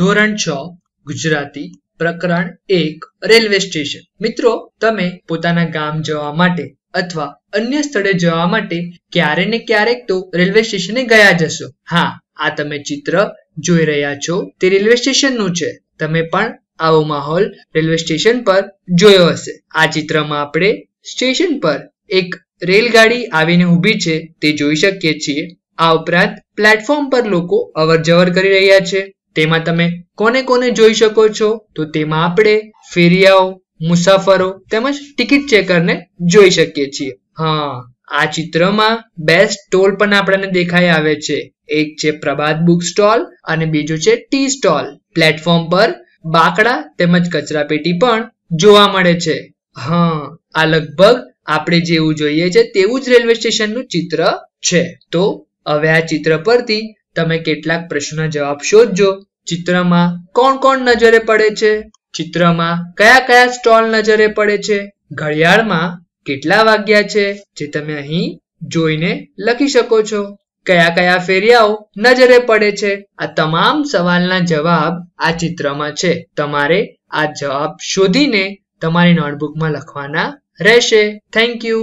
ધોરણ છ ગુજરાતી પ્રકરણ એક રેલવે સ્ટેશન મિત્રો તમે પોતાના ગામ જવા માટે અથવા અન્ય સ્થળે જવા માટે ક્યારે ને ક્યારેક તો રેલવે સ્ટેશને ગયા જશો હા આ તમે ચિત્ર જોઈ રહ્યા છો તે રેલવે સ્ટેશનનું છે તમે પણ આવો માહોલ રેલવે સ્ટેશન પર જોયો હશે આ ચિત્રમાં આપણે સ્ટેશન પર એક રેલગાડી આવીને ઊભી છે તે જોઈ શકીએ છીએ આ ઉપરાંત પ્લેટફોર્મ પર લોકો અવર જવર કરી રહ્યા છે તેમાં તમે કોને કોને જોઈ શકો છો તો તેમાં આપણે ફેરિયાઓ મુસાફરો તેમજ ટિકિટ ચેકરને જોઈ શકીએ છીએ હા આ ચિત્રમાં બેસ્ટ સ્ટોલ પણ આપણને દેખાઈ આવે છે એક છે પ્રભાત બુક સ્ટોલ અને બીજો છે ટી સ્ટોલ પ્લેટફોર્મ પર બાકડા તેમજ કચરાપેટી પણ જોવા મળે છે હા આ લગભગ આપણે જેવું જોઈએ છે તેવું જ રેલવે સ્ટેશનનું ચિત્ર છે તો હવે આ ચિત્ર પરથી તમે કેટલાક પ્રશ્નના જવાબ શોધજો ચિત્રમાં કોણ કોણ નજરે પડે છે ચિત્રમાં કયા કયા સ્ટોલ નજરે પડે છે ઘડિયાળમાં કેટલા વાગ્યા છે જે તમે અહીં જોઈને લખી શકો છો કયા કયા ફેરિયાઓ નજરે પડે છે આ તમામ સવાલના જવાબ આ ચિત્રમાં છે તમારે આ જવાબ શોધીને તમારી નોટબુકમાં લખવાના રહેશે થેન્ક યુ